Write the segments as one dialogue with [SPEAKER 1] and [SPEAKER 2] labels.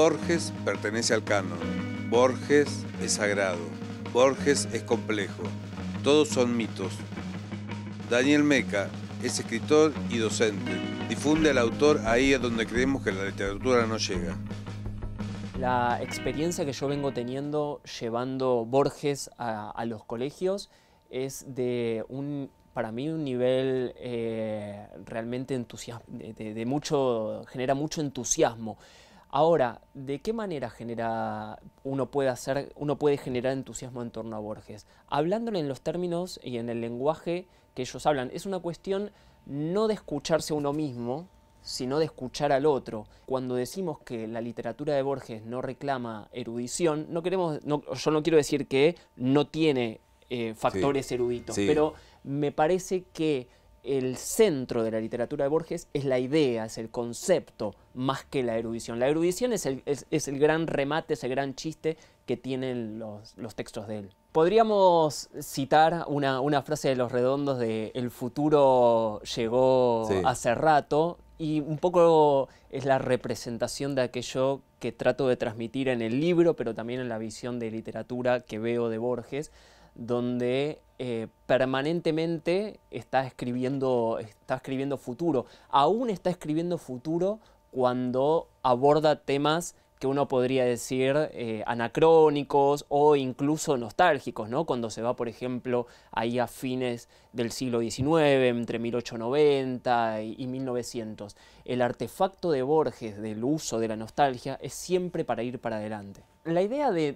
[SPEAKER 1] Borges pertenece al canon. Borges es sagrado. Borges es complejo. Todos son mitos. Daniel Meca es escritor y docente. Difunde al autor ahí a donde creemos que la literatura no llega.
[SPEAKER 2] La experiencia que yo vengo teniendo llevando Borges a, los colegios es de un, para mí un nivel eh, realmente mucho, genera mucho entusiasmo. Ahora, ¿de qué manera genera, uno, puede hacer, uno puede generar entusiasmo en torno a Borges? Hablándole en los términos y en el lenguaje que ellos hablan, es una cuestión no de escucharse a uno mismo, sino de escuchar al otro. Cuando decimos que la literatura de Borges no reclama erudición, no queremos, yo no quiero decir que no tiene eh, factores eruditos, pero me parece que el centro de la literatura de Borges es la idea, es el concepto, más que la erudición. La erudición es el, es, el gran remate, es el gran chiste que tienen los, textos de él. Podríamos citar una, frase de Los Redondos de El futuro llegó hace rato y un poco es la representación de aquello que trato de transmitir en el libro, pero también en la visión de literatura que veo de Borges, donde eh, permanentemente está escribiendo, está escribiendo futuro. Aún está escribiendo futuro cuando aborda temas que uno podría decir eh, anacrónicos o incluso nostálgicos, ¿no? Cuando se va, por ejemplo, ahí a fines del siglo XIX, entre 1890 y, 1900. El artefacto de Borges del uso de la nostalgia es siempre para ir para adelante. La idea de,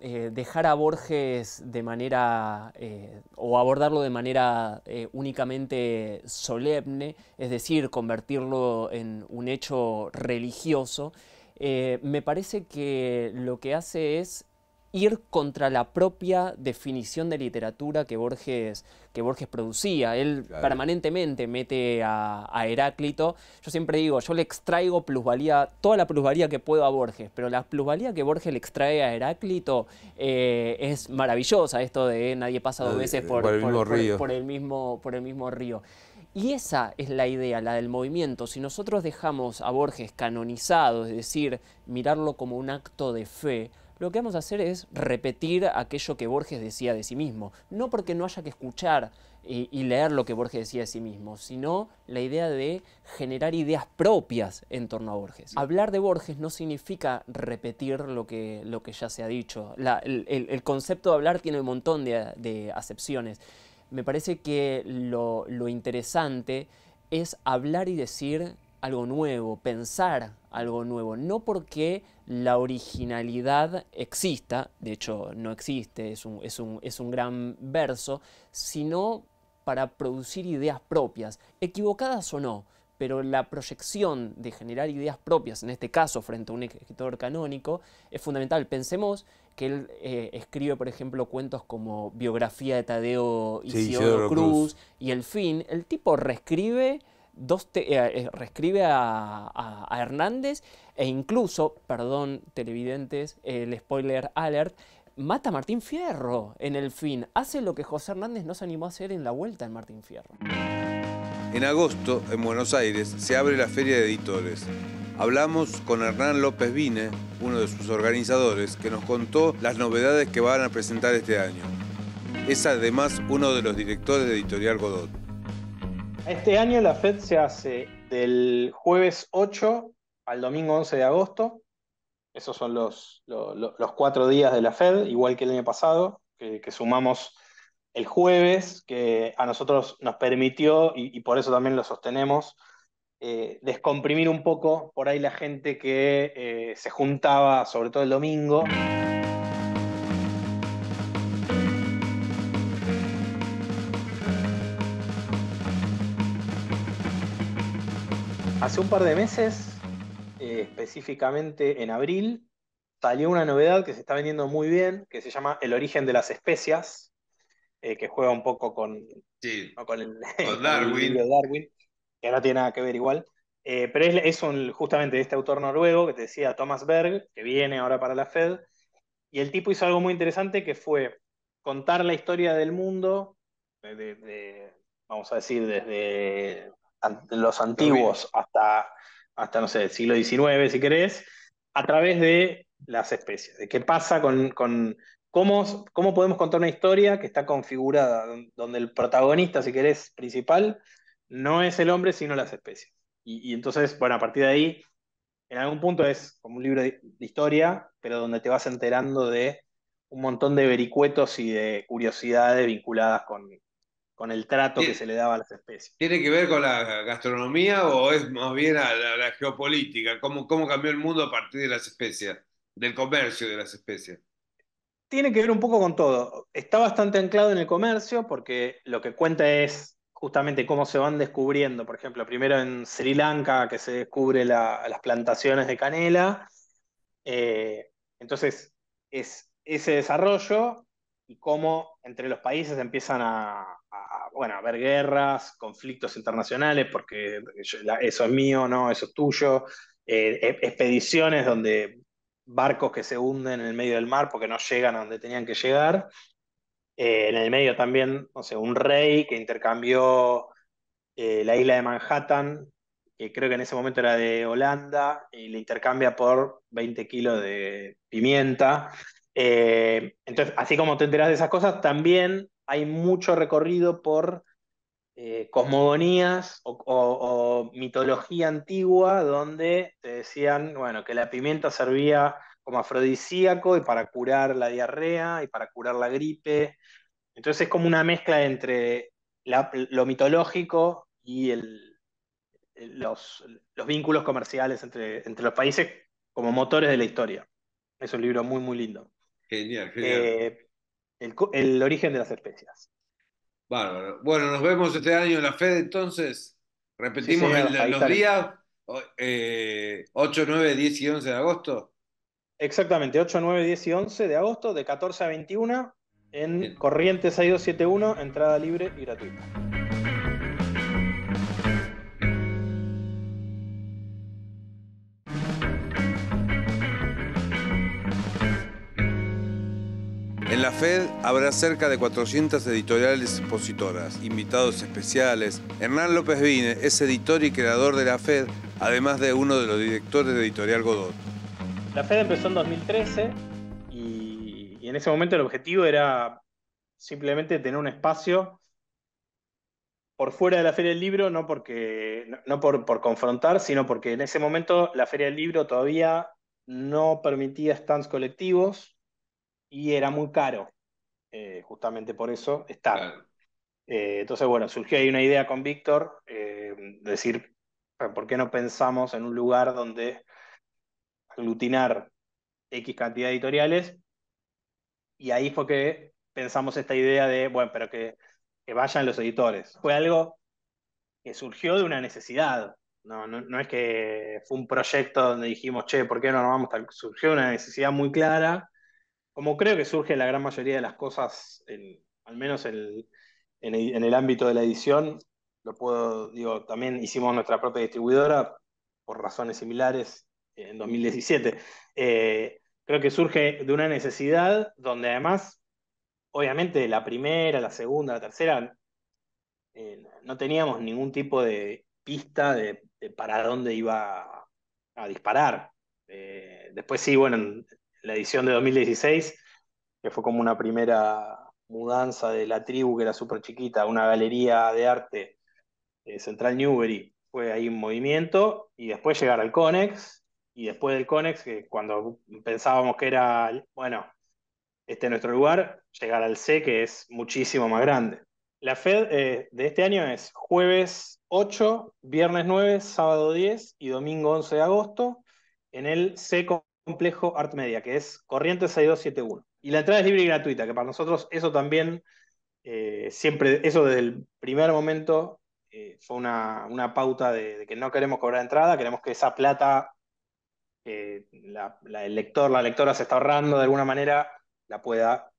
[SPEAKER 2] eh, dejar a Borges de manera, eh, o abordarlo de manera eh, únicamente solemne, es decir, convertirlo en un hecho religioso, me parece que lo que hace es ir contra la propia definición de literatura que Borges, que Borges producía. Él permanentemente mete a, Heráclito. Yo siempre digo, yo le extraigo plusvalía, toda la plusvalía que puedo a Borges, pero la plusvalía que Borges le extrae a Heráclito eh, es maravillosa, esto de nadie pasa dos veces por, el mismo, por el mismo río. Y esa es la idea, la del movimiento. Si nosotros dejamos a Borges canonizado, es decir, mirarlo como un acto de fe, lo que vamos a hacer es repetir aquello que Borges decía de sí mismo. No porque no haya que escuchar eh, y, leer lo que Borges decía de sí mismo, sino la idea de generar ideas propias en torno a Borges. Hablar de Borges no significa repetir lo que, lo que ya se ha dicho. el, concepto de hablar tiene un montón de, acepciones. Me parece que lo, lo interesante es hablar y decir algo nuevo, pensar algo nuevo, no porque la originalidad exista, de hecho no existe, es un, un, es un gran verso, sino para producir ideas propias, equivocadas o no, pero la proyección de generar ideas propias, en este caso frente a un escritor canónico, es fundamental. Pensemos que él eh, escribe, por ejemplo, cuentos como Biografía de Tadeo Isidoro, Cruz, Cruz, y El Fin. El tipo reescribe dos eh, eh, reescribe a, Hernández e incluso, perdón televidentes, el spoiler alert, mata a Martín Fierro en el fin. Hace lo que José Hernández no se animó a hacer en la vuelta en Martín Fierro.
[SPEAKER 1] En agosto, en Buenos Aires, se abre la Feria de Editores. Hablamos con Hernán López Vine, uno de sus organizadores, que nos contó las novedades que van a presentar este año. Es además uno de los directores de Editorial Godot.
[SPEAKER 3] Este año la FED se hace del jueves 8 al domingo 11 de agosto. Esos son los, los, cuatro días de la FED, igual que el año pasado, que, sumamos el jueves, que a nosotros nos permitió, y, por eso también lo sostenemos, eh, descomprimir un poco por ahí la gente que eh, se juntaba, sobre todo el domingo. hace un par de meses, eh, específicamente en abril, salió una novedad que se está vendiendo muy bien, que se llama El origen de las especias, eh, que juega un poco con, el, de Darwin, que no tiene nada que ver igual. Eh, pero es, un, justamente de este autor noruego que te decía Thomas Berg, que viene ahora para la Fed. Y el tipo hizo algo muy interesante que fue contar la historia del mundo, vamos a decir, desde los antiguos hasta, hasta, no sé, el siglo XIX, si querés, a través de las especies, de qué pasa con, con cómo, cómo podemos contar una historia que está configurada, donde el protagonista, si querés, principal, no es el hombre, sino las especies. Y, entonces, bueno, a partir de ahí, en algún punto es como un libro de historia, pero donde te vas enterando de un montón de vericuetos y de curiosidades vinculadas con, con el trato que se le daba a las especies.
[SPEAKER 1] ¿Tiene que ver con la gastronomía o es más bien a la, geopolítica? ¿Cómo, ¿Cómo cambió el mundo a partir de las especies, del comercio de las especies?
[SPEAKER 3] Tiene que ver un poco con todo. Está bastante anclado en el comercio porque lo que cuenta es justamente cómo se van descubriendo, por ejemplo, primero en Sri Lanka que se descubre las plantaciones de canela. Eh, entonces, es ese desarrollo y cómo entre los países empiezan a, bueno, haber ver guerras, conflictos internacionales, porque eso es mío, no, eso es tuyo, eh, e, expediciones donde barcos que se hunden en el medio del mar porque no llegan a donde tenían que llegar. Eh, en el medio también, no sé, un rey que intercambió eh, la isla de Manhattan, que creo que en ese momento era de Holanda, y le intercambia por 20 kilos de pimienta. entonces, así como te enterás de esas cosas, también hay mucho recorrido por eh, cosmogonías o, mitología antigua donde te decían, bueno, que la pimienta servía como afrodisíaco y para curar la diarrea y para curar la gripe. Entonces es como una mezcla entre lo mitológico y los, vínculos comerciales entre, los países como motores de la historia. Es un libro muy, muy lindo.
[SPEAKER 1] Genial, genial.
[SPEAKER 3] Eh, el, origen de las especias. Bueno, nos vemos este año en la FED entonces. Repetimos los días 8, 9, 10 y 11 de agosto. Exactamente, 8, 9, 10 y 11 de agosto de 14 a 21 en Corrientes 6271, entrada libre y gratuita.
[SPEAKER 1] la FED habrá cerca de 400 editoriales expositoras, invitados especiales. Hernán López Vine es editor y creador de la FED, además de uno de los directores de Editorial Godot.
[SPEAKER 3] La FED empezó en 2013 y, en ese momento el objetivo era simplemente tener un espacio por fuera de la Feria del Libro, no, porque, no por, por confrontar, sino porque en ese momento la Feria del Libro todavía no permitía stands colectivos, y era muy caro, eh, justamente por eso estar eh, entonces, bueno, surgió ahí una idea con Víctor, eh, decir, ah, ¿por qué no pensamos en un lugar donde aglutinar X cantidad de editoriales? Y ahí fue que pensamos esta idea de, bueno, pero que, que vayan los editores. Fue algo que surgió de una necesidad. No, no, no, es que fue un proyecto donde dijimos, che, ¿por qué no nos vamos? Surgió una necesidad muy clara como creo que surge la gran mayoría de las cosas, al menos en, el, ámbito de la edición, lo puedo, digo, también hicimos nuestra propia distribuidora por razones similares en 2017. Eh, creo que surge de una necesidad donde además, obviamente, la primera, la segunda, la tercera, eh, no teníamos ningún tipo de pista de, para dónde iba a, disparar. Eh, después sí, bueno, la edición de 2016, que fue como una primera mudanza de la tribu que era súper chiquita, una galería de arte eh, Central Newbery, fue ahí un movimiento, y después llegar al Conex, y después del Conex, que cuando pensábamos que era, bueno, este nuestro lugar, llegar al C, que es muchísimo más grande. La FED eh, de este año es jueves 8, viernes 9, sábado 10 y domingo 11 de agosto en el C complejo Art Media, que es Corrientes 6271. Y la entrada es libre y gratuita, que para nosotros eso también, eh, siempre, eso desde el primer momento eh, fue una, pauta de, que no queremos cobrar entrada, queremos que esa plata que la, el lector, la lectora se está ahorrando de alguna manera, la pueda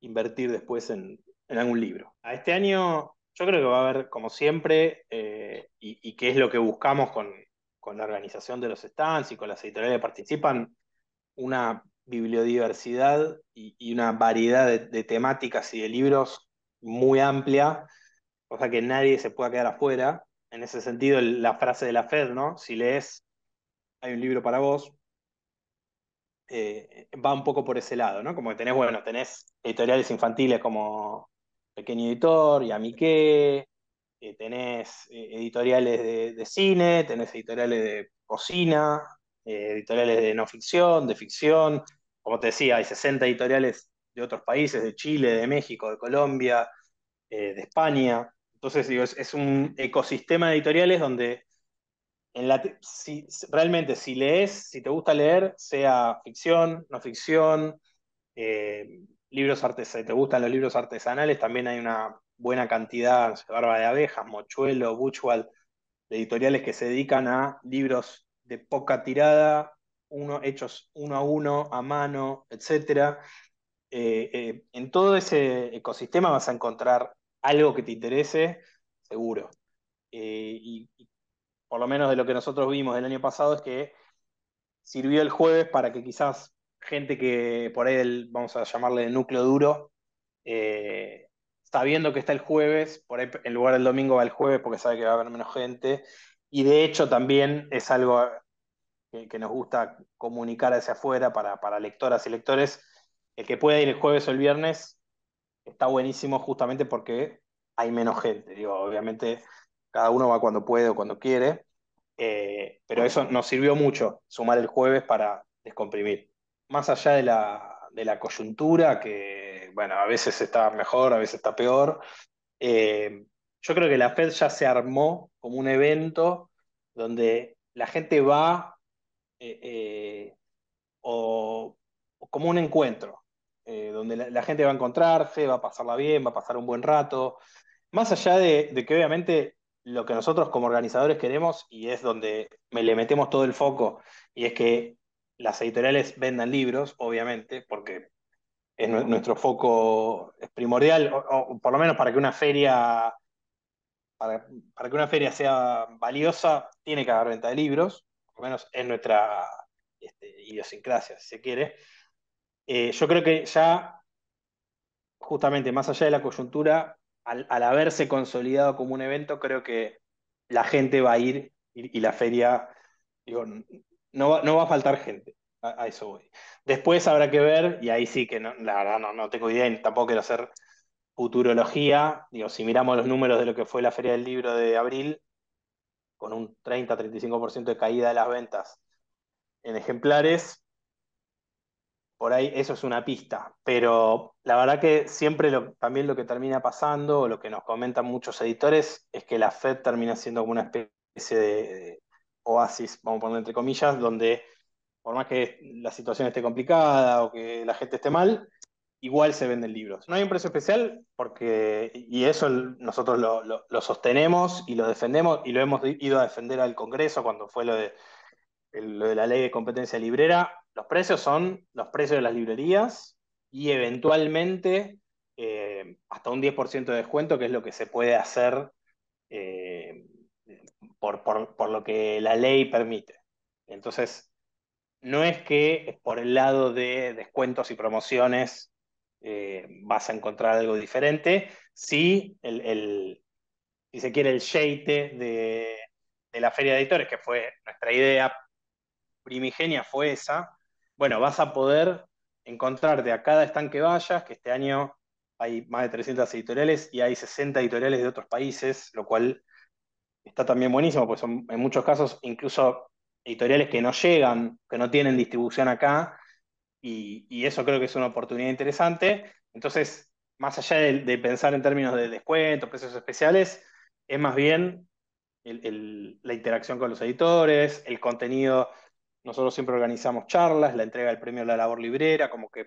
[SPEAKER 3] invertir después en, algún libro. A este año yo creo que va a haber, como siempre, eh, y, y que es lo que buscamos con, con la organización de los stands y con las editoriales participan, una bibliodiversidad y, una variedad de, temáticas y de libros muy amplia, o sea que nadie se pueda quedar afuera. En ese sentido, la frase de la Fed, ¿no? Si lees, hay un libro para vos, eh, va un poco por ese lado, ¿no? Como que tenés, bueno, tenés editoriales infantiles como Pequeño Editor, y Amiqué. Eh, tenés eh, editoriales de, cine, tenés editoriales de cocina, eh, editoriales de no ficción, de ficción. Como te decía, hay 60 editoriales de otros países, de Chile, de México, de Colombia, de España. Entonces, digo, es, un ecosistema de editoriales donde en la realmente si lees, si te gusta leer, sea ficción, no ficción, libros artesanales, si te gustan los libros artesanales, también hay una buena cantidad, Barba de Abejas, Mochuelo, Buchwald, de editoriales que se dedican a libros de poca tirada, uno, hechos uno a uno, a mano, etc. Eh, eh, en todo ese ecosistema vas a encontrar algo que te interese, seguro. Eh, y, por lo menos de lo que nosotros vimos el año pasado es que sirvió el jueves para que quizás gente que por ahí, vamos a llamarle núcleo duro, eh, sabiendo que está el jueves, por ahí en lugar del domingo va el jueves porque sabe que va a haber menos gente. Y de hecho también es algo que, nos gusta comunicar hacia afuera para, lectoras y lectores. El que pueda ir el jueves o el viernes está buenísimo justamente porque hay menos gente. Digo, obviamente cada uno va cuando puede o cuando quiere, eh, pero eso nos sirvió mucho, sumar el jueves para descomprimir. Más allá de la, de la coyuntura que bueno, a veces está mejor, a veces está peor. Eh, yo creo que la Fed ya se armó como un evento donde la gente va eh, eh, o, como un encuentro, donde la, gente va a encontrarse, va a pasarla bien, va a pasar un buen rato, más allá de, que obviamente lo que nosotros como organizadores queremos, y es donde me le metemos todo el foco, y es que las editoriales vendan libros, obviamente, porque es nuestro foco es primordial, o, por lo menos para que una feria para, que una feria sea valiosa, tiene que haber venta de libros, por lo menos es nuestra este, idiosincrasia, si se quiere. Eh, yo creo que ya, justamente más allá de la coyuntura, al, haberse consolidado como un evento, creo que la gente va a ir y, la feria, no no va a faltar gente eso Después habrá que ver, y ahí sí que no, la verdad no, tengo idea tampoco quiero hacer futurología. Digo, si miramos los números de lo que fue la Feria del Libro de abril, con un 30-35% de caída de las ventas en ejemplares, por ahí eso es una pista. Pero la verdad que siempre también lo que termina pasando, o lo que nos comentan muchos editores, es que la FED termina siendo como una especie de, de oasis, vamos a poner entre comillas, donde por más que la situación esté complicada o que la gente esté mal, igual se venden libros. No hay un precio especial porque, y eso nosotros lo, sostenemos y lo defendemos y lo hemos ido a defender al Congreso cuando fue lo de, de la ley de competencia librera. Los precios son los precios de las librerías y eventualmente eh, hasta un 10% de descuento, que es lo que se puede hacer eh, por, por, lo que la ley permite. Entonces, no es que por el lado de descuentos y promociones eh, vas a encontrar algo diferente, sí el, si se quiere, el sheite de, la feria de editores, que fue nuestra idea primigenia, fue esa. Bueno, vas a poder encontrarte a cada estanque que vayas, que este año hay más de 300 editoriales y hay 60 editoriales de otros países, lo cual está también buenísimo, porque en muchos casos incluso editoriales que no llegan, que no tienen distribución acá, y, eso creo que es una oportunidad interesante. Entonces, más allá de, pensar en términos de descuentos, precios especiales, es más bien la interacción con los editores, el contenido. Nosotros siempre organizamos charlas, la entrega del premio a la labor librera, como que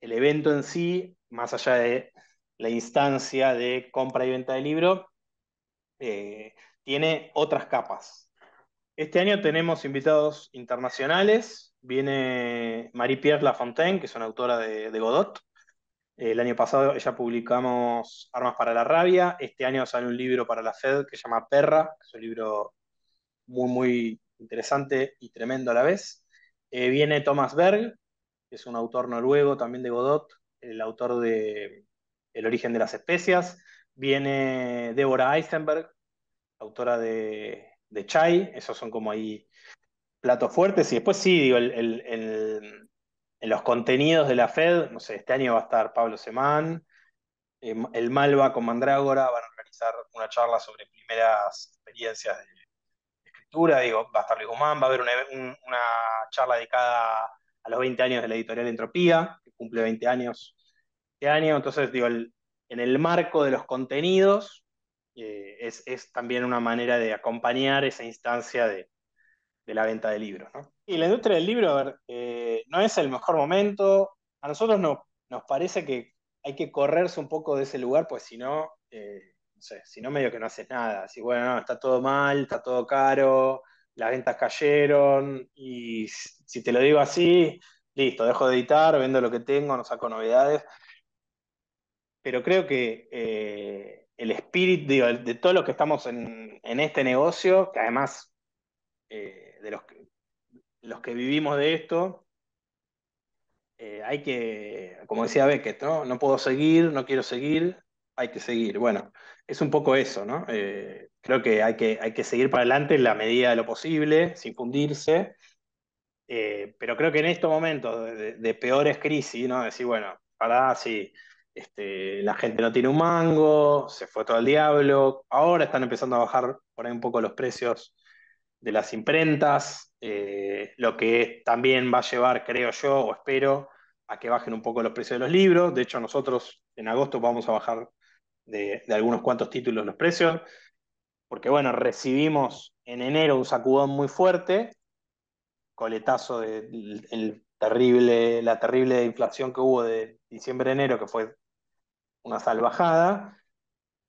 [SPEAKER 3] el evento en sí, más allá de la instancia de compra y venta de libro, eh, tiene otras capas. Este año tenemos invitados internacionales. Viene Marie-Pierre Lafontaine, que es una autora de, Godot. Eh, el año pasado ella publicamos Armas para la Rabia. Este año sale un libro para la FED que se llama Perra, que es un libro muy, muy interesante y tremendo a la vez. Eh, viene Thomas Berg, que es un autor noruego también de Godot, el autor de El origen de las especias. Viene Débora Eisenberg, autora de de chai, esos son como ahí platos fuertes. Y después sí, digo, en los contenidos de la Fed, no sé, este año va a estar Pablo Semán, em, el Malva con Mandrágora, van a realizar una charla sobre primeras experiencias de, escritura, digo, va a estar Luis va a haber una, charla dedicada a los 20 años de la editorial Entropía, que cumple 20 años este año, entonces digo, en el marco de los contenidos, eh, es, también una manera de acompañar esa instancia de, la venta de libros. ¿no? Y la industria del libro eh, no es el mejor momento. A nosotros no, nos parece que hay que correrse un poco de ese lugar, pues si no, eh, no sé, si no medio que no haces nada. Así, bueno, no, está todo mal, está todo caro, las ventas cayeron, y si te lo digo así, listo, dejo de editar, vendo lo que tengo, no saco novedades. Pero creo que el espíritu de todos los que estamos en, este negocio, que además eh, de los que, los que vivimos de esto, eh, hay que, como decía Beckett, ¿no? puedo seguir, no quiero seguir, hay que seguir. Bueno, es un poco eso, ¿no? Eh, creo que hay, que hay que seguir para adelante en la medida de lo posible, sin fundirse. pero creo que en estos momentos de, peores crisis, ¿no? Decir, bueno, para sí, este, la gente no tiene un mango, se fue todo el diablo. Ahora están empezando a bajar por ahí un poco los precios de las imprentas, eh, lo que también va a llevar, creo yo, o espero, a que bajen un poco los precios de los libros. De hecho, nosotros en agosto vamos a bajar de, algunos cuantos títulos los precios, porque bueno, recibimos en enero un sacudón muy fuerte, coletazo de, terrible, la terrible inflación que hubo de diciembre a enero, que fue una salvajada,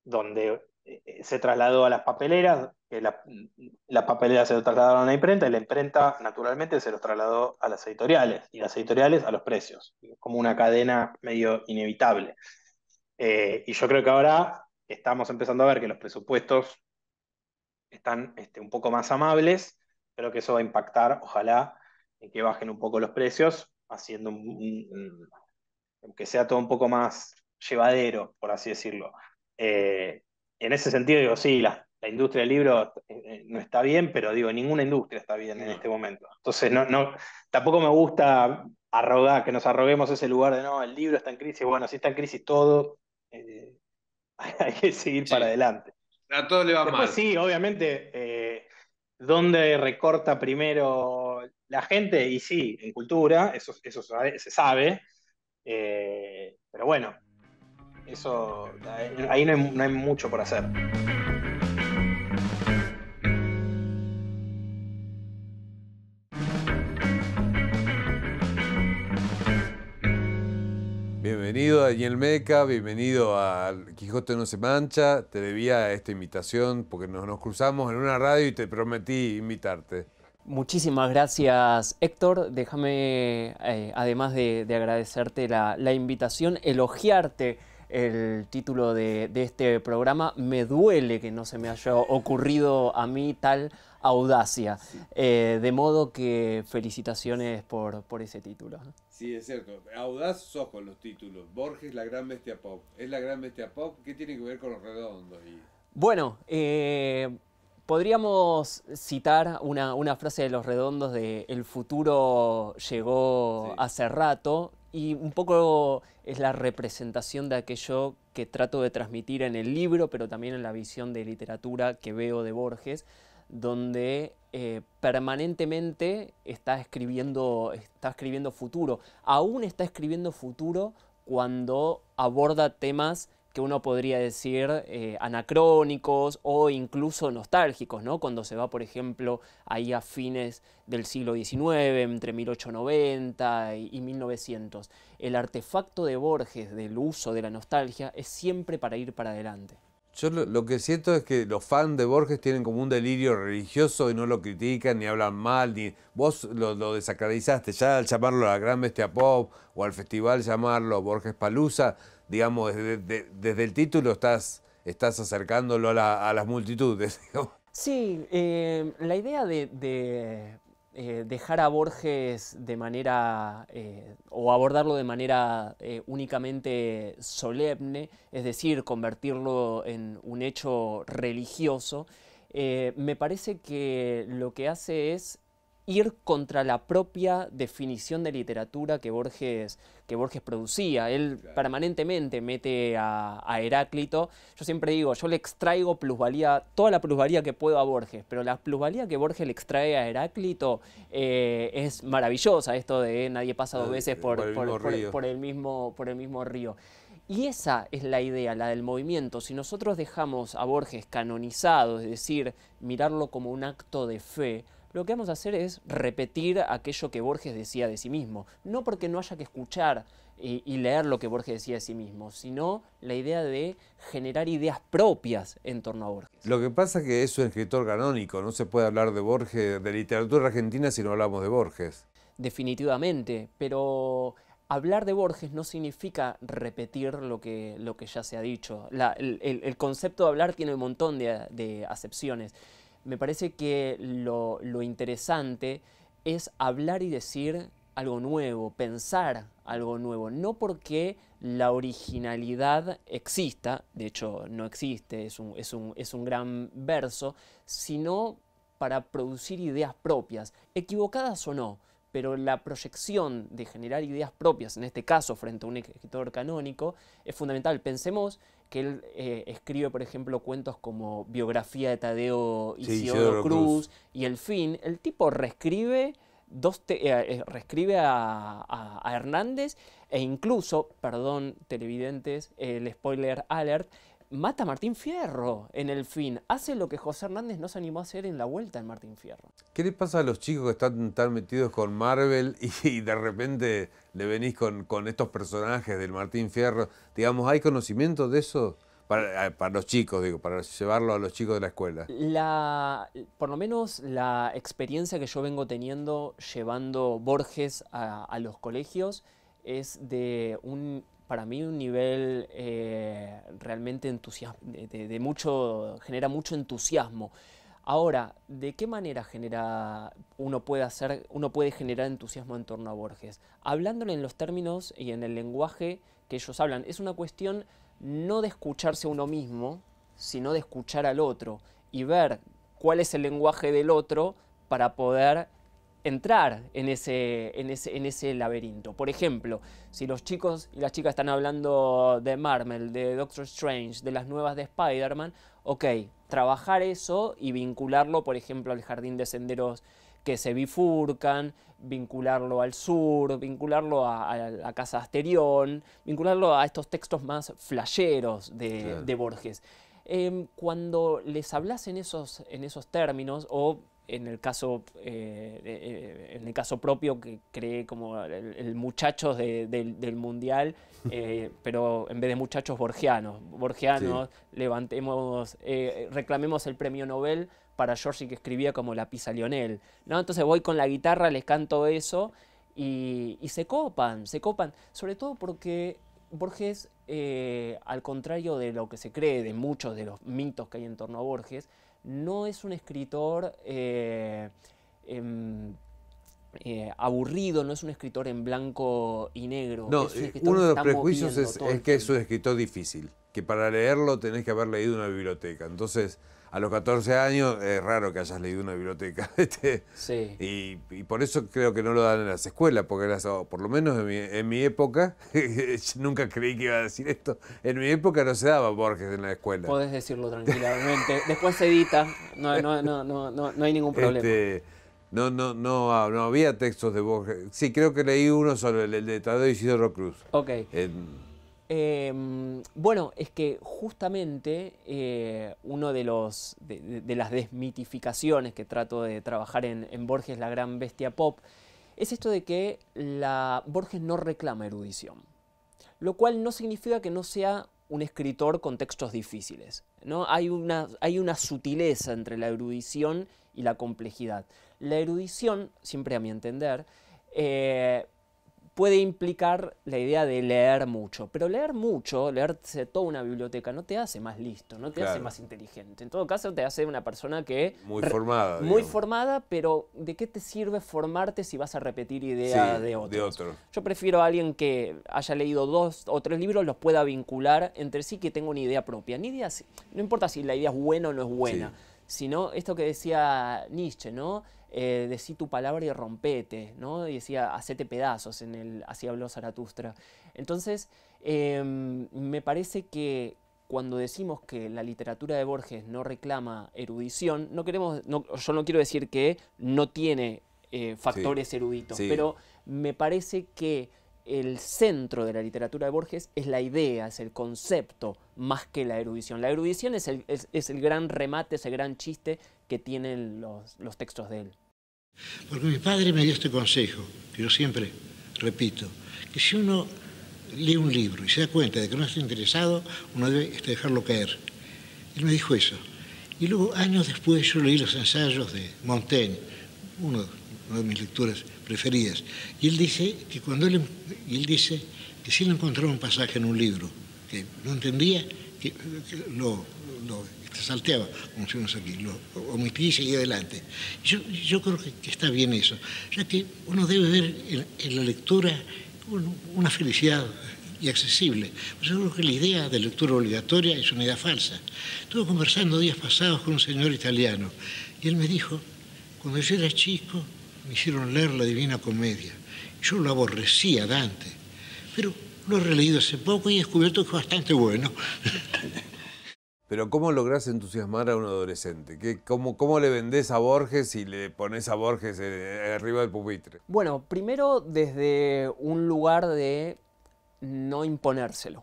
[SPEAKER 3] donde eh, se trasladó a las papeleras, que la, las papeleras se trasladaron a la imprenta y la imprenta naturalmente se los trasladó a las editoriales y las editoriales a los precios, como una cadena medio inevitable. Eh, y yo creo que ahora estamos empezando a ver que los presupuestos están este, un poco más amables, creo que eso va a impactar, ojalá, en que bajen un poco los precios, haciendo que sea todo un poco más llevadero, por así decirlo. Eh, en ese sentido, digo, sí, la, industria del libro eh, eh, no está bien, pero digo, ninguna industria está bien en este momento. Entonces, no, no, tampoco me gusta arrogar, que nos arroguemos ese lugar de, no, el libro está en crisis, bueno, si está en crisis todo, hay que seguir para adelante. A todo le va mal. Sí, obviamente, ¿dónde recorta primero la gente? Y sí, en cultura, eso, eso se sabe, pero bueno, eso, ahí no hay, mucho por hacer.
[SPEAKER 1] Bienvenido a Meca, bienvenido a Quijote No Se Mancha. Te debía esta invitación porque nos, cruzamos en una radio y te prometí invitarte.
[SPEAKER 2] Muchísimas gracias Héctor. Déjame, eh, además de, agradecerte la invitación, elogiarte el título de, este programa. Me duele que no se me haya ocurrido a mí tal audacia. Eh, de modo que felicitaciones por, ese título.
[SPEAKER 1] Sí, es cierto. Audaz sos con los títulos. Borges, la gran bestia pop. ¿Es la gran bestia pop? ¿Qué tiene que ver con los redondos?
[SPEAKER 2] Bueno, eh, podríamos citar una, frase de los redondos de El futuro llegó hace rato, y un poco es la representación de aquello que trato de transmitir en el libro, pero también en la visión de literatura que veo de Borges, donde eh, permanentemente está escribiendo, está escribiendo futuro. Aún está escribiendo futuro cuando aborda temas que uno podría decir eh, anacrónicos o incluso nostálgicos, ¿no? cuando se va, por ejemplo, ahí a fines del siglo XIX, entre 1890 y 1900. El artefacto de Borges del uso de la nostalgia es siempre para ir para adelante.
[SPEAKER 1] Yo lo, que siento es que los fans de Borges tienen como un delirio religioso y no lo critican, ni hablan mal, ni. Vos lo, lo ya al llamarlo la gran bestia pop o al festival llamarlo Borges Palusa, digamos, desde, el título estás, estás acercándolo a, las multitudes.
[SPEAKER 2] Sí, eh, la idea de, eh, dejar a Borges de manera, eh, o abordarlo de manera eh, únicamente solemne, es decir, convertirlo en un hecho religioso, me parece que lo que hace es ir contra la propia definición de literatura que Borges, que Borges producía. Él permanentemente mete a, Heráclito. Yo siempre digo, yo le extraigo plusvalía, toda la plusvalía que puedo a Borges, pero la plusvalía que Borges le extrae a Heráclito eh, es maravillosa, esto de nadie pasa dos veces por, el mismo, por el mismo río. Y esa es la idea, la del movimiento. Si nosotros dejamos a Borges canonizado, es decir, mirarlo como un acto de fe, lo que vamos a hacer es repetir aquello que Borges decía de sí mismo. No porque no haya que escuchar eh, y, leer lo que Borges decía de sí mismo, sino la idea de generar ideas propias en torno a Borges.
[SPEAKER 1] Lo que pasa es que es un escritor canónico, no se puede hablar de Borges, de literatura argentina si no hablamos de Borges.
[SPEAKER 2] Definitivamente, pero hablar de Borges no significa repetir lo que, lo que ya se ha dicho. el, concepto de hablar tiene un montón de acepciones me parece que lo, interesante es hablar y decir algo nuevo, pensar algo nuevo, no porque la originalidad exista, de hecho no existe, es un, es un, es un gran verso, sino para producir ideas propias, equivocadas o no, pero la proyección de generar ideas propias, en este caso frente a un escritor canónico, es fundamental. Pensemos que él eh, escribe, por ejemplo, cuentos como Biografía de Tadeo Isidoro, Cruz, y El Fin, el tipo reescribe, eh, eh, a, Hernández e incluso, perdón televidentes, el spoiler alert, mata a Martín Fierro en el fin. Hace lo que José Hernández no se animó a hacer en la vuelta en Martín Fierro.
[SPEAKER 1] ¿Qué le pasa a los chicos que están tan metidos con Marvel y, de repente le venís con, estos personajes del Martín Fierro? Digamos, ¿hay conocimiento de eso? Eh, para, los chicos, digo, para llevarlo a los chicos de la escuela.
[SPEAKER 2] La, por lo menos la experiencia que yo vengo teniendo llevando Borges a los colegios es de un para mí un nivel eh, realmente mucho, genera mucho entusiasmo. Ahora, ¿de qué manera genera, uno, puede hacer, uno puede generar entusiasmo en torno a Borges? Hablándole en los términos y en el lenguaje que ellos hablan. Es una cuestión no de escucharse uno mismo, sino de escuchar al otro y ver cuál es el lenguaje del otro para poder entrar en ese, ese, en ese laberinto. Por ejemplo, si los chicos y las chicas están hablando de Marvel, de Doctor Strange, de las nuevas de Spider-Man, ok, trabajar eso y vincularlo, por ejemplo, al jardín de senderos que se bifurcan, vincularlo al sur, vincularlo a, la Casa Asterión, vincularlo a estos textos más flayeros de Borges. Em, cuando les hablas en esos, en esos términos, o en el caso, eh, eh, eh, en el caso propio que cree como el, muchacho del, mundial, pero en vez de muchachos borgianos, borgianos, levantemos, reclamemos el premio Nobel para Giorgi que escribía como la Pisa Lionel, ¿no? Entonces voy con la guitarra, les canto eso y, y se copan, se copan, sobre todo porque Borges, eh, al contrario de lo que se cree, de muchos de los mitos que hay en torno a Borges, no es un escritor eh, em, eh, aburrido, no es un escritor en blanco y negro. No, uno de los prejuicios es,
[SPEAKER 1] que es un escritor difícil, que para leerlo tenés que haber leído una biblioteca. Entonces, a los 14 años es raro que hayas leído una biblioteca. Y, por eso creo que no lo dan en las escuelas, porque por lo menos en mi, época, nunca creí que iba a decir esto, en mi época no se daba Borges en la escuela.
[SPEAKER 2] puedes decirlo tranquilamente. Después se edita, no, no, no, no, no, hay ningún problema. Este,
[SPEAKER 1] no, no, no, ah, no había textos de Borges. Sí, creo que leí uno solo, el, de de Tadeo Isidoro Cruz. Ok.
[SPEAKER 2] Em, bueno, es que justamente una eh, uno de, los, de, las desmitificaciones que trato de trabajar en, Borges, la gran bestia pop, es esto de que la, Borges no reclama erudición, lo cual no significa que no sea un escritor con textos difíciles. ¿no? Hay, una, hay una sutileza entre la erudición y la complejidad. La erudición, siempre a mi entender, eh, puede implicar la idea de leer mucho. Pero leer mucho, leerse toda una biblioteca, no te hace más listo, no te hace más inteligente. En todo caso, te hace una persona que...
[SPEAKER 1] Muy formada. Muy
[SPEAKER 2] formada, pero ¿de qué te sirve formarte si vas a repetir ideas de otro. Yo prefiero a alguien que haya leído dos o tres libros, los pueda vincular entre sí, que tenga una idea propia. Ni no importa si la idea es buena o no es buena, sino esto que decía Nietzsche, ¿no? eh, decí tu palabra y rompete, ¿no? Y decía, hacete pedazos, en el, así habló Zaratustra. Entonces, em, me parece que cuando decimos que la literatura de Borges no reclama erudición, no queremos, yo no quiero decir que no tiene eh, factores eruditos, pero me parece que el centro de la literatura de Borges es la idea, es el concepto, más que la erudición. La erudición es el, es, el gran remate, ese gran chiste que tienen los, textos de él.
[SPEAKER 4] Porque mi padre me dio este consejo, que yo siempre repito, que si uno lee un libro y se da cuenta de que no está interesado, uno debe este, dejarlo caer. Él me dijo eso. Y luego, años después, yo leí los ensayos de Montaigne, uno una de mis lecturas preferidas. Y él dice que cuando él, em, y él dice que si él encontraba un pasaje en un libro que no entendía, que, lo, lo salteaba, como decimos aquí, lo omitía y seguía adelante. Yo, yo creo que, está bien eso. Ya que uno debe ver en, la lectura una felicidad y accesible. yo creo que la idea de lectura obligatoria es una idea falsa. Estuve conversando días pasados con un señor italiano y él me dijo, cuando yo era chico, me hicieron leer la Divina Comedia. Yo lo aborrecía Dante, pero lo he releído hace poco y he descubierto que es bastante
[SPEAKER 1] bueno. Pero ¿cómo lográs entusiasmar a un adolescente? ¿Qué, cómo, le vendés a Borges y le pones a Borges eh, arriba del pupitre?
[SPEAKER 2] Bueno, primero desde un lugar de no imponérselo.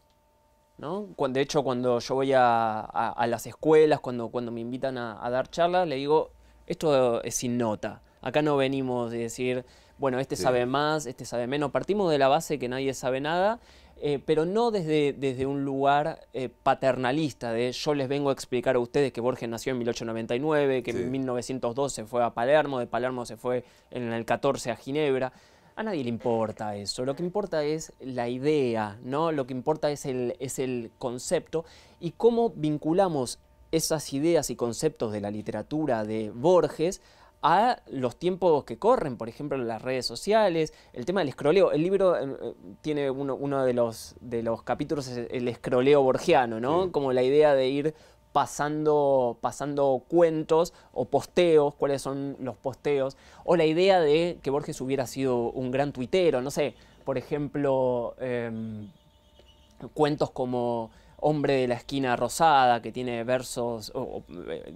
[SPEAKER 2] ¿no? De hecho, cuando yo voy a, las escuelas, cuando, cuando me invitan a, a dar charlas, le digo, esto es sin nota. Acá no venimos de decir, bueno, este sabe más, este sabe menos. Partimos de la base que nadie sabe nada, eh, pero no desde, un lugar eh, paternalista de yo les vengo a explicar a ustedes que Borges nació en 1899, que en 1912 se fue a Palermo, de Palermo se fue en el 14 a Ginebra. A nadie le importa eso, lo que importa es la idea, Lo que importa es el concepto y cómo vinculamos esas ideas y conceptos de la literatura de Borges a los tiempos que corren, por ejemplo, las redes sociales, el tema del escroleo. El libro eh, tiene uno, de, los, de los capítulos, el escroleo borgiano, ¿no? Como la idea de ir pasando, pasando cuentos o posteos, cuáles son los posteos, o la idea de que Borges hubiera sido un gran tuitero, no sé, por ejemplo, em, cuentos como hombre de la esquina rosada, que tiene versos,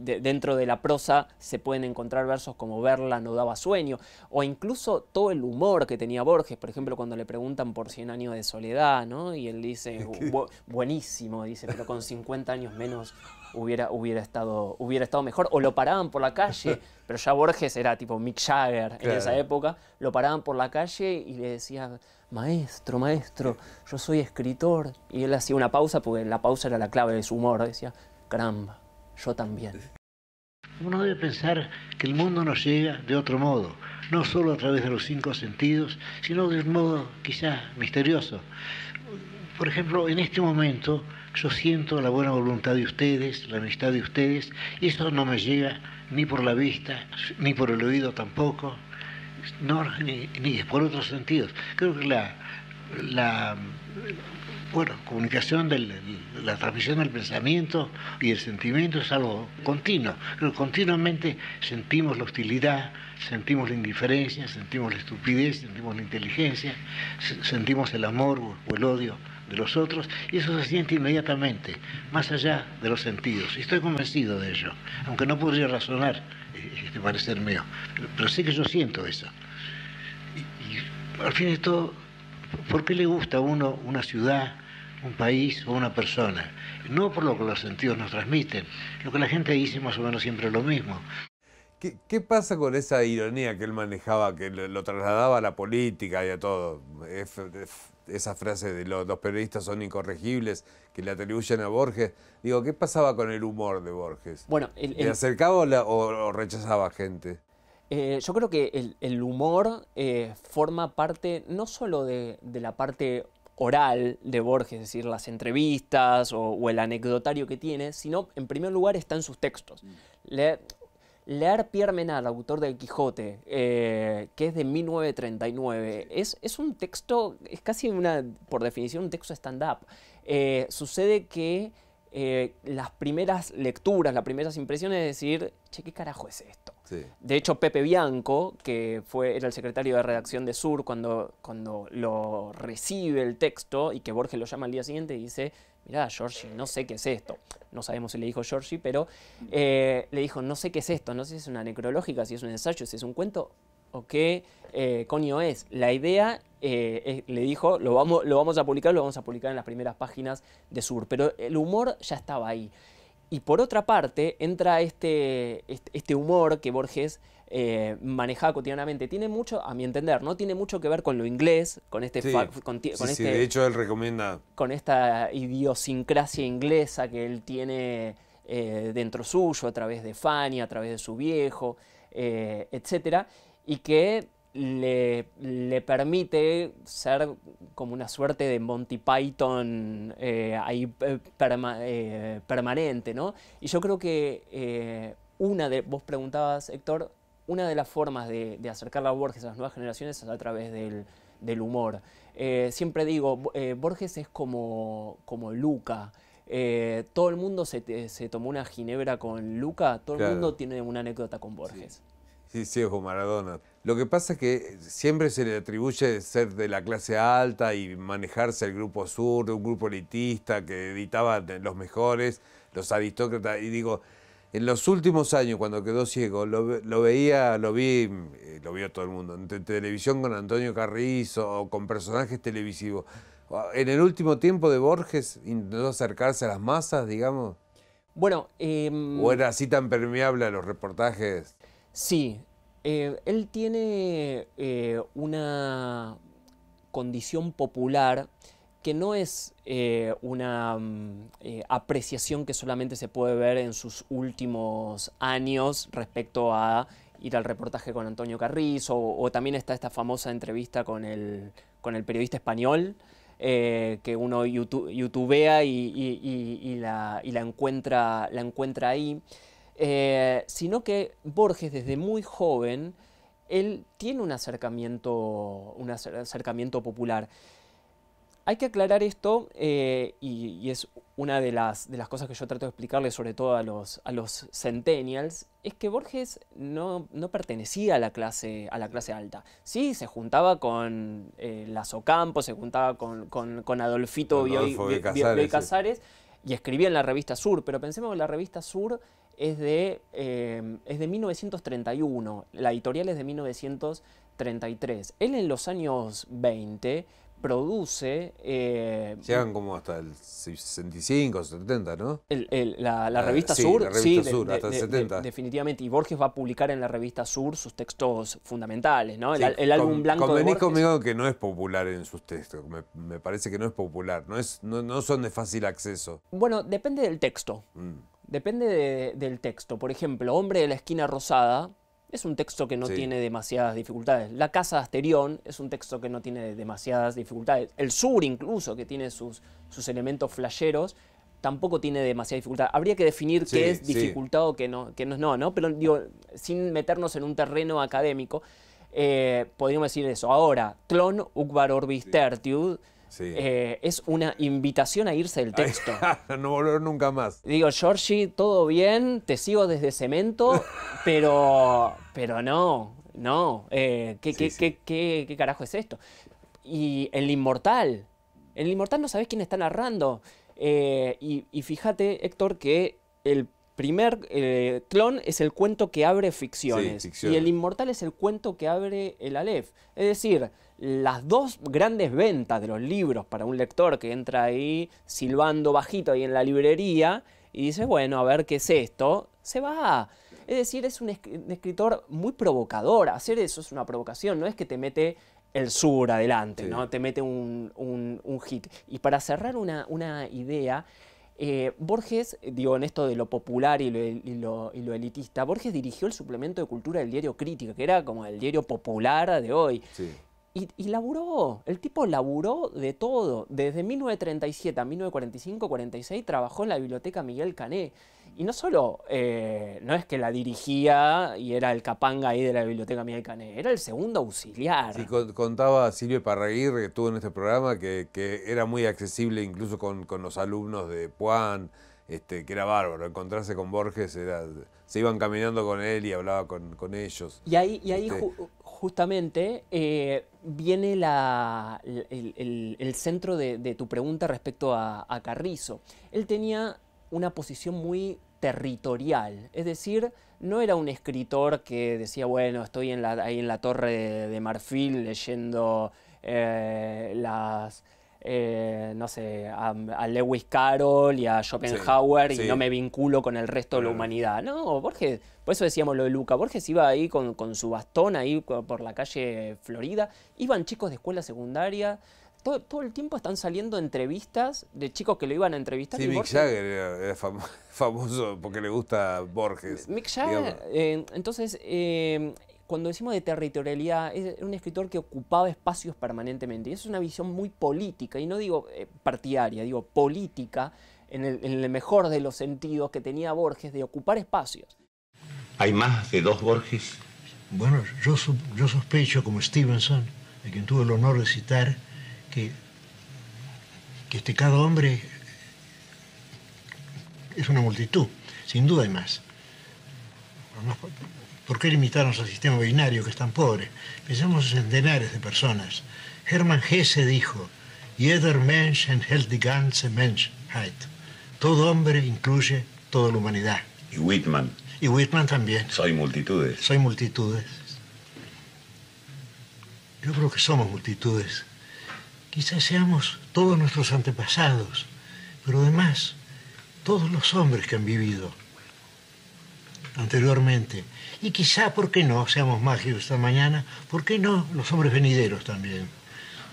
[SPEAKER 2] dentro de la prosa se pueden encontrar versos como Verla no daba sueño, o incluso todo el humor que tenía Borges, por ejemplo, cuando le preguntan por 100 años de soledad, ¿no? Y él dice, buenísimo, dice, pero con 50 años menos hubiera, hubiera, estado, hubiera estado mejor, o lo paraban por la calle, pero ya Borges era tipo Mick Jagger en esa época, lo paraban por la calle y le decían maestro, maestro, yo soy escritor. Y él hacía una pausa porque la pausa era la clave de su humor. Decía, caramba, yo también. Uno debe
[SPEAKER 4] pensar que el mundo nos llega de otro modo, no solo a través de los cinco sentidos, sino de un modo quizás misterioso. Por ejemplo, en este momento yo siento la buena voluntad de ustedes, la amistad de ustedes, y eso no me llega ni por la vista, ni por el oído tampoco, no, ni, por otros sentidos. Creo que la, comunicación la transmisión del pensamiento y el sentimiento es algo continuo. Pero continuamente sentimos la hostilidad, sentimos la indiferencia, sentimos la estupidez, sentimos la inteligencia, sentimos el amor o el odio de los otros y eso se siente inmediatamente, más allá de los sentidos. Y estoy convencido de ello, aunque no podría razonar eh, este parecer mío. Pero sé que yo siento eso. Y, al fin de todo, ¿por qué le gusta a uno una ciudad, un país o una persona?
[SPEAKER 1] No por lo que los sentidos nos transmiten. Lo que la gente dice más o menos siempre es lo mismo. ¿Qué, ¿Qué, pasa con esa ironía que él manejaba, que lo, trasladaba a la política y a todo? es esa frase de los, periodistas son incorregibles que le atribuyen a Borges. Digo, ¿qué pasaba con el humor de Borges? Bueno, ¿Le acercaba o, rechazaba gente?
[SPEAKER 2] Eh, yo creo que el, humor eh, forma parte no solo de, la parte oral de Borges, es decir, las entrevistas o, el anecdotario que tiene, sino en primer lugar está en sus textos. Mm. Le, Leer Pierre Menard, autor del Quijote, eh, que es de 1939, es, es, un texto, es casi una, por definición, un texto stand-up. Eh, sucede que eh, las primeras lecturas, las primeras impresiones es decir, che, ¿qué carajo es esto? De hecho, Pepe Bianco, que fue, era el secretario de redacción de Sur cuando, cuando lo recibe el texto y que Borges lo llama al día siguiente, y dice, mirá, Georgie, no sé qué es esto. No sabemos si le dijo Georgie, pero eh, le dijo, no sé qué es esto, no sé si es una necrológica, si es un ensayo, si es un cuento o qué eh, coño es. La idea, eh, le dijo, lo vamos, lo vamos a publicar, lo vamos a publicar en las primeras páginas de Sur, pero el humor ya estaba ahí. Y por otra parte, entra este, este, este humor que Borges eh, manejada cotidianamente, tiene mucho, a mi entender, no tiene mucho que ver con lo inglés, con este... Sí, con, este de hecho
[SPEAKER 1] él recomienda...
[SPEAKER 2] Con esta idiosincrasia inglesa que él tiene eh, dentro suyo, a través de Fanny, a través de su viejo, eh, etc. Y que le, le, permite ser como una suerte de Monty Python eh, ahí permanente, ¿no? Y yo creo que una de, vos preguntabas, Héctor, una de las formas de, de acercar a Borges a las nuevas generaciones es a través del, humor. Eh, siempre digo, eh, Borges es como, como Luca. Eh, todo el mundo se, tomó una ginebra con Luca, todo el mundo tiene una anécdota con Borges.
[SPEAKER 1] Sí, sí, como Maradona. Lo que pasa es que siempre se le atribuye ser de la clase alta y manejarse el grupo sur, un grupo elitista que editaba los mejores, los aristócratas, y digo, en los últimos años, cuando quedó ciego, lo, veía, lo vi, eh, lo vio todo el mundo, en televisión con Antonio Carrizo o con personajes televisivos. Ah, ¿En el último tiempo de Borges intentó acercarse
[SPEAKER 2] a las masas, digamos? Bueno... Eh, ¿O era
[SPEAKER 1] así tan permeable a los reportajes?
[SPEAKER 2] Sí. Eh, él tiene eh, una condición popular que no es eh, una mm, eh, apreciación que solamente se puede ver en sus últimos años respecto a ir al reportaje con Antonio Carrizo, o, también está esta famosa entrevista con el, con el periodista español, eh, que uno youtubea y, la, encuentra, la encuentra ahí, sino que Borges desde muy joven, él tiene un acercamiento, un acercamiento popular. Hay que aclarar esto eh, y, es una de las, de las cosas que yo trato de explicarle sobre todo a los, a los centennials, es que Borges no, no, pertenecía a la, clase, a la clase alta. Sí, se juntaba con eh, Lazo Campos, se juntaba con, Adolfito Bioy Casares, y escribía en la revista Sur, pero pensemos que la revista Sur es de, eh, es de 1931, la editorial es de 1933. Él en los años 20 produce... Eh, Llegan como hasta el 65, 70, ¿no? la, ah, revista Sur, la revista Sur, hasta el 70. definitivamente, y Borges va a publicar en la revista Sur sus textos fundamentales, ¿no? el, álbum blanco de conmigo
[SPEAKER 1] que no es popular en sus textos, me, parece que no es popular, no, es, no, son de fácil acceso.
[SPEAKER 2] Bueno, depende del texto, mm. depende del texto. Por ejemplo, Hombre de la Esquina Rosada es un texto que no tiene demasiadas dificultades. La Casa de Asterión es un texto que no tiene demasiadas dificultades. El Sur incluso, que tiene sus, sus elementos flasheros, tampoco tiene demasiada dificultad. Habría que definir qué es dificultad o qué no, que no no, ¿no? Pero digo, sin meternos en un terreno académico, eh, podríamos decir eso. Ahora, Clon Ukbar Orbis eh, es una invitación a irse del texto. no volver nunca más. Digo, Georgie, todo bien, te sigo desde cemento, pero, pero no, no. Eh, ¿qué, carajo es esto? Y el inmortal. El inmortal no sabes quién está narrando. Eh, y, fíjate, Héctor, que el primer eh, clon es el cuento que abre ficciones, y el inmortal es el cuento que abre el Aleph. Es decir, las dos grandes ventas de los libros para un lector que entra ahí silbando bajito ahí en la librería y dice, bueno, a ver qué es esto, se va. Es decir, es un escritor muy provocador. Hacer eso es una provocación, no es que te mete el sur adelante, ¿no? Te mete un, hit. Y para cerrar una, una idea, eh, Borges, eh, digo, en esto de lo popular y lo, y lo, elitista, Borges dirigió el suplemento de cultura del diario Crítica, que era como el diario popular de hoy. Sí. Y, laburó, el tipo laburó de todo. Desde 1937 a 1945-46 trabajó en la biblioteca Miguel Cané. Y no solo, eh, no es que la dirigía y era el capanga ahí de la biblioteca Miguel Cané, era el segundo auxiliar. Sí,
[SPEAKER 1] contaba Silvio Parraguir, que estuvo en este programa, que, era muy accesible incluso con, los alumnos de Puan, este, que era bárbaro. Encontrarse con Borges era se iban caminando con él y hablaba con, ellos.
[SPEAKER 2] Y ahí, y ahí este, justamente eh, viene el, centro de, tu pregunta respecto a, Carrizo. Él tenía una posición muy territorial, es decir, no era un escritor que decía, bueno, estoy en ahí en la torre de, marfil leyendo eh, las, eh, no sé, a, Lewis Carroll y a Schopenhauer y no me vinculo con el resto de la mm. humanidad. No, Borges, por eso decíamos lo de Luca, Borges iba ahí con, su bastón ahí por la calle Florida, iban chicos de escuela secundaria, todo, el tiempo están saliendo entrevistas de chicos que lo iban a entrevistar. Sí, Mick Jagger
[SPEAKER 1] era, famoso porque le gusta Borges. Mick Jagger.
[SPEAKER 2] Eh, entonces, eh, cuando decimos de territorialidad, es un escritor que ocupaba espacios permanentemente. Y eso es una visión muy política, y no digo eh, partidaria, digo política, en el, mejor de los sentidos que tenía Borges de ocupar espacios.
[SPEAKER 1] ¿Hay más de dos Borges?
[SPEAKER 4] Bueno, yo, sospecho, como Stevenson, de quien tuve el honor de citar, que, este, cada hombre es una multitud. Sin duda hay más. ¿Por qué limitarnos al sistema binario que es tan pobre? ...pensamos en centenares de personas. Hermann Hesse dijo, Jeder Mensch enthält die ganze Menschheit. Todo hombre incluye toda la humanidad. Y Whitman. Y Whitman también.
[SPEAKER 1] Soy multitudes.
[SPEAKER 4] Soy multitudes. Yo creo que somos multitudes. Quizás seamos todos nuestros antepasados, pero además todos los hombres que han vivido anteriormente y quizá, ¿por qué no? Seamos mágicos esta mañana. ¿Por qué no los hombres venideros también?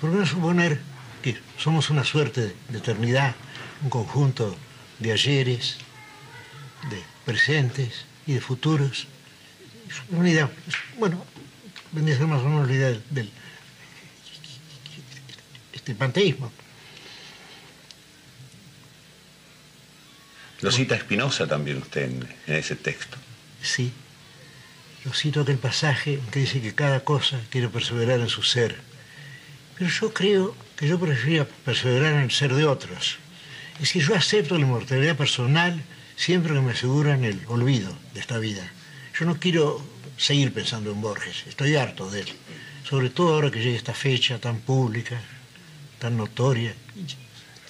[SPEAKER 4] ¿Por qué no suponer que somos una suerte de eternidad, un conjunto de ayeres, de presentes y de futuros? una idea, bueno, vendría a ser más o menos la idea del, este panteísmo.
[SPEAKER 1] Lo cita Espinosa también usted en, ese texto.
[SPEAKER 4] Sí, yo cito aquel pasaje que dice que cada cosa quiere perseverar en su ser. Pero yo creo que yo prefería perseverar en el ser de otros. Es que yo acepto la inmortalidad personal siempre que me aseguran el olvido de esta vida. Yo no quiero seguir pensando en Borges, estoy harto de él. Sobre todo ahora que llega esta fecha tan pública, tan notoria,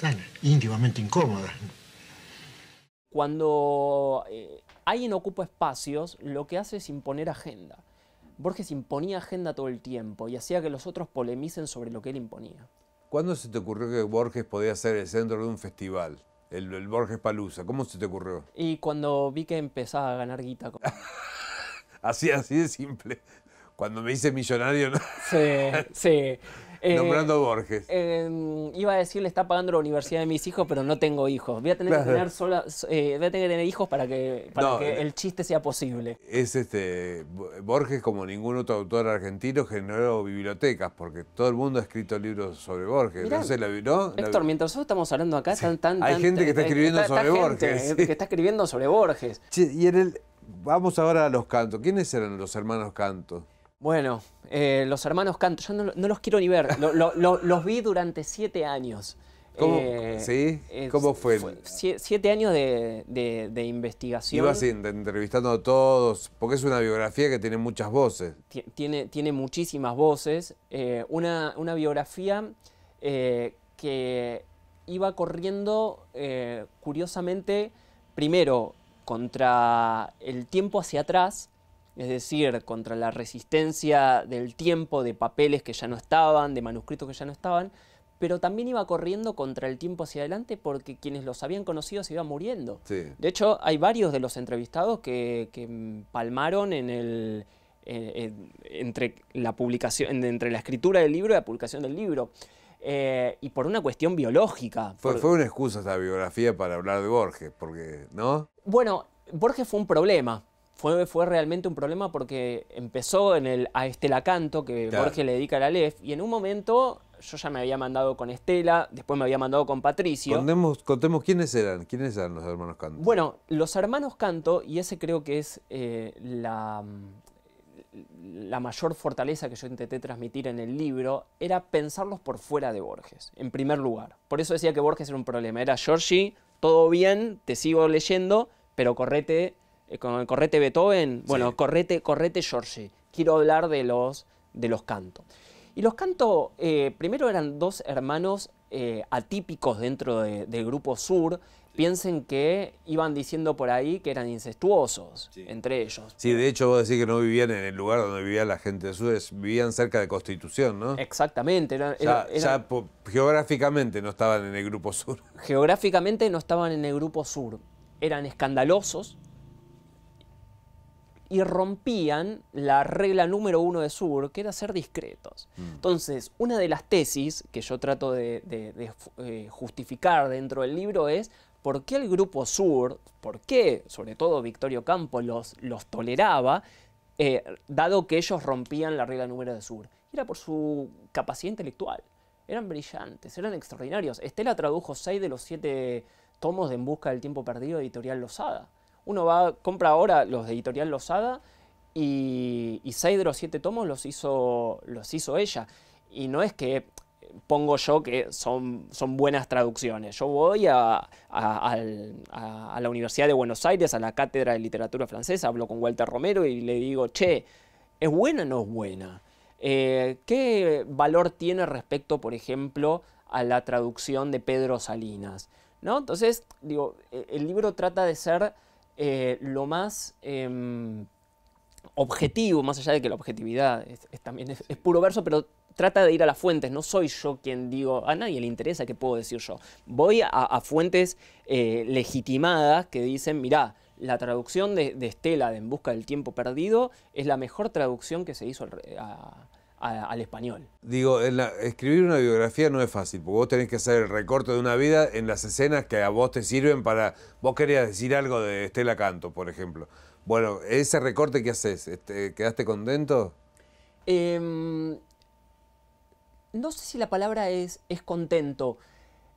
[SPEAKER 4] tan íntimamente incómoda.
[SPEAKER 2] Cuando eh, alguien ocupa espacios, lo que hace es imponer agenda. Borges imponía agenda todo el tiempo y hacía que los otros polemicen sobre lo que él imponía.
[SPEAKER 1] ¿Cuándo se te ocurrió que Borges podía ser el centro de un festival? El, Borges Palusa, ¿cómo se te ocurrió?
[SPEAKER 2] Y cuando vi que empezaba a ganar guita. Con...
[SPEAKER 1] así, así de simple. Cuando me hice millonario, ¿no?
[SPEAKER 2] sí, sí. Eh, Nombrando Borges. Eh, iba a decir, le está pagando la universidad de mis hijos, pero no tengo hijos. Voy a tener que tener sola, eh, hijos para que, el chiste sea posible.
[SPEAKER 1] Es este Borges, como ningún otro autor argentino, generó bibliotecas, porque todo el mundo ha escrito libros sobre Borges. no sé, Héctor,
[SPEAKER 2] mientras nosotros estamos hablando acá, están tan, Hay gente que está escribiendo sobre Borges. Gente que está escribiendo sobre Borges.
[SPEAKER 1] y en el, vamos ahora a los cantos. ¿Quiénes eran los hermanos cantos?
[SPEAKER 2] Bueno, eh, los hermanos Canto, yo no, los quiero ni ver. los vi durante siete años. ¿Cómo, eh, ¿Sí? ¿Cómo fue? siete años de, investigación. Ibas
[SPEAKER 1] entrevistando a todos, porque es una biografía que tiene muchas voces.
[SPEAKER 2] Tiene, tiene muchísimas voces. Eh, una, una, biografía que iba corriendo, curiosamente, primero contra el tiempo hacia atrás es decir, contra la resistencia del tiempo de papeles que ya no estaban, de manuscritos que ya no estaban, pero también iba corriendo contra el tiempo hacia adelante porque quienes los habían conocido se iban muriendo. De hecho, hay varios de los entrevistados que, palmaron en entre, la publicación, entre la escritura del libro y la publicación del libro. Eh, y por una cuestión biológica. Fue, una
[SPEAKER 1] excusa esta biografía para hablar de Borges, porque, ¿no?
[SPEAKER 2] Bueno, Borges fue un problema fue, realmente un problema porque empezó en el, a Estela Canto, que Borges le dedica a la Lef, y en un momento yo ya me había mandado con Estela, después me había mandado con Patricio.
[SPEAKER 1] Contemos, contemos quiénes eran, quiénes eran los hermanos Canto.
[SPEAKER 2] Bueno, los hermanos Canto, y ese creo que es eh, la, la mayor fortaleza que yo intenté transmitir en el libro, era pensarlos por fuera de Borges, en primer lugar. Por eso decía que Borges era un problema. Era Georgie, todo bien, te sigo leyendo, pero correte eh, con el correte Beethoven, bueno, correte, correte Quiero hablar de los, de los cantos. Y los cantos, eh, primero eran dos hermanos eh, atípicos dentro del grupo sur. Piensen que iban diciendo por ahí que eran incestuosos entre ellos.
[SPEAKER 1] Sí, de hecho vos decís que no vivían en el lugar donde vivía la gente del sur, vivían cerca de Constitución, ¿no?
[SPEAKER 2] Exactamente.
[SPEAKER 1] ya, geográficamente no estaban en el grupo sur.
[SPEAKER 2] Geográficamente no estaban en el grupo sur. Eran escandalosos, y rompían la regla número uno de Sur, que era ser discretos. Mm. Entonces, una de las tesis que yo trato de, eh, justificar dentro del libro es por qué el grupo Sur, por qué, sobre todo Victorio Campo, los, los toleraba, eh, dado que ellos rompían la regla número de Sur. Era por su capacidad intelectual. Eran brillantes, eran extraordinarios. Estela tradujo seis de los siete tomos de En Busca del Tiempo Perdido, editorial Losada. Uno va, compra ahora los de Editorial Lozada y, y seis de los siete tomos los hizo, los hizo ella. Y no es que pongo yo que son, son buenas traducciones. Yo voy a, la Universidad de Buenos Aires, a la Cátedra de Literatura Francesa, hablo con Walter Romero y le digo, che, ¿es buena o no es buena? Eh, ¿Qué valor tiene respecto, por ejemplo, a la traducción de Pedro Salinas? ¿No? Entonces, digo, e, el libro trata de ser eh, lo más em, objetivo, más allá de que la objetividad es, también es, puro verso, pero trata de ir a las fuentes, no soy yo quien digo, a nadie le interesa qué puedo decir yo. Voy a, fuentes eh, legitimadas que dicen, mirá, la traducción de, Estela de En Busca del Tiempo Perdido es la mejor traducción que se hizo a al español.
[SPEAKER 1] Digo, escribir una biografía no es fácil, porque vos tenés que hacer el recorte de una vida en las escenas que a vos te sirven para... Vos querías decir algo de Estela Canto, por ejemplo. Bueno, ese recorte que haces, este, ¿quedaste contento?
[SPEAKER 2] Em, no sé si la palabra es, es contento.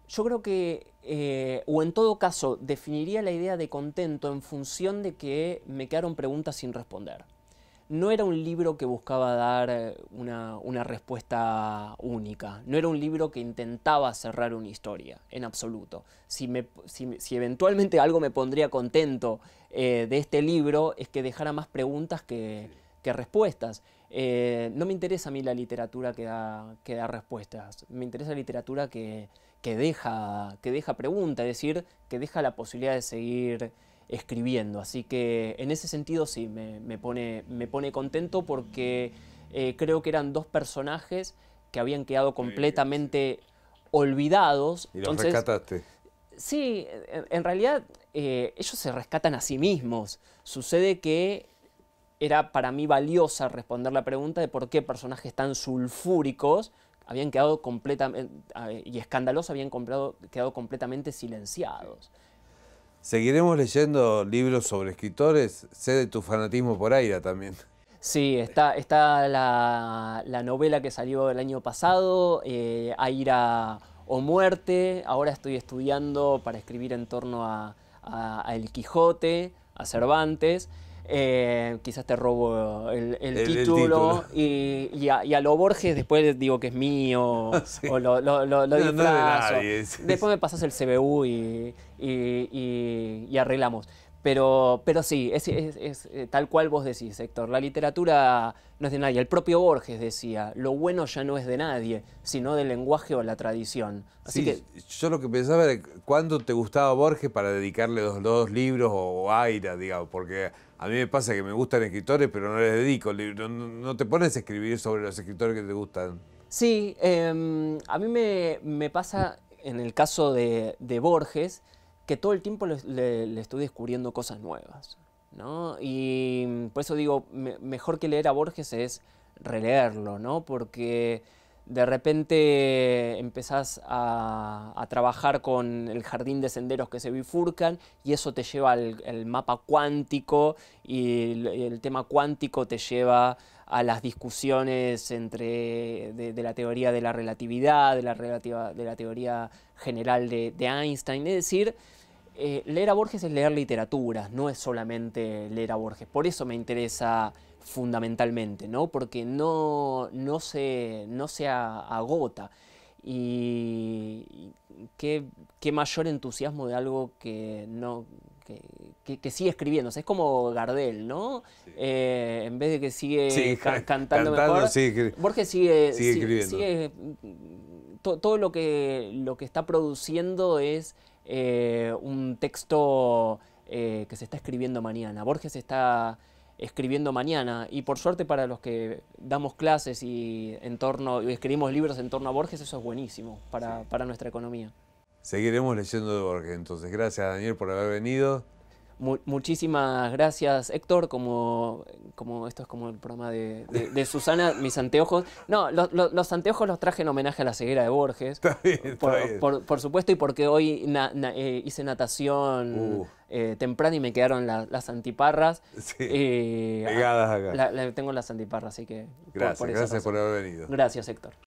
[SPEAKER 2] Yo creo que, eh, o en todo caso, definiría la idea de contento en función de que me quedaron preguntas sin responder no era un libro que buscaba dar eh, una, respuesta única, no era un libro que intentaba cerrar una historia, en absoluto. Si, eventualmente algo me pondría contento eh, de este libro es que dejara más preguntas que, respuestas. Eh, no me interesa a mí la literatura que da, respuestas, me interesa la literatura que, deja, preguntas, es decir, que deja la posibilidad de seguir escribiendo. Así que en ese sentido sí, me, pone, me pone contento porque eh, creo que eran dos personajes que habían quedado completamente olvidados. Y los rescataste. Sí, en, realidad eh, ellos se rescatan a sí mismos. Sucede que era para mí valiosa responder la pregunta de por qué personajes tan sulfúricos habían quedado completamente, eh, y escandalosos habían quedado completamente silenciados.
[SPEAKER 1] Seguiremos leyendo libros sobre escritores. Sé de tu fanatismo por Aira también.
[SPEAKER 2] Sí, está, está la, novela que salió el año pasado, eh, Aira o Muerte. Ahora estoy estudiando para escribir en torno a El Quijote, a Cervantes. Eh, quizás te robo el, título, Y, a, lo Borges después digo que es mío o lo, después me pasas el CBU y, arreglamos. Pero, pero sí, es, eh, tal cual vos decís, Héctor. La literatura no es de nadie. El propio Borges decía, lo bueno ya no es de nadie, sino del lenguaje o la tradición.
[SPEAKER 1] Así Yo lo que pensaba era, ¿cuándo te gustaba Borges para dedicarle los dos libros o, o aire, digamos? Porque a mí me pasa que me gustan escritores, pero no les dedico libro. No, te pones a escribir sobre los escritores que te gustan.
[SPEAKER 2] Sí, em, a mí me, pasa en el caso de, Borges que todo el tiempo le, estoy descubriendo cosas nuevas. ¿no? Y por eso digo, mejor que leer a Borges es releerlo, ¿no? porque de repente empezás a, trabajar con el jardín de senderos que se bifurcan y eso te lleva al mapa cuántico y el, tema cuántico te lleva a las discusiones entre de, la teoría de la relatividad, de la, de la teoría general de, Einstein. Es decir, eh, leer a Borges es leer literatura, no es solamente leer a Borges. Por eso me interesa fundamentalmente, ¿no? Porque no, no, se, agota. Y qué, mayor entusiasmo de algo que no que, sigue escribiendo. es como Gardel, ¿no? Eh, en vez de que sigue cantando, mejor, Borges sigue, escribiendo. todo lo que, lo que está produciendo es eh, un texto eh, que se está escribiendo mañana. Borges está escribiendo mañana. Y por suerte para los que damos clases y, en torno, escribimos libros en torno a Borges, eso es buenísimo para, para nuestra economía.
[SPEAKER 1] Seguiremos leyendo de Borges, entonces gracias Daniel por
[SPEAKER 2] haber venido muchísimas gracias, Héctor. Como, como esto es como el programa de, Susana, mis anteojos. No, los anteojos los traje en homenaje a la ceguera de Borges. por, Por, supuesto, y porque hoy eh, hice natación. Uh. Eh, temprana y me quedaron las antiparras.
[SPEAKER 1] Sí, eh, pegadas
[SPEAKER 2] acá. tengo las antiparras, así que. Gracias, gracias por haber venido. Gracias, Héctor.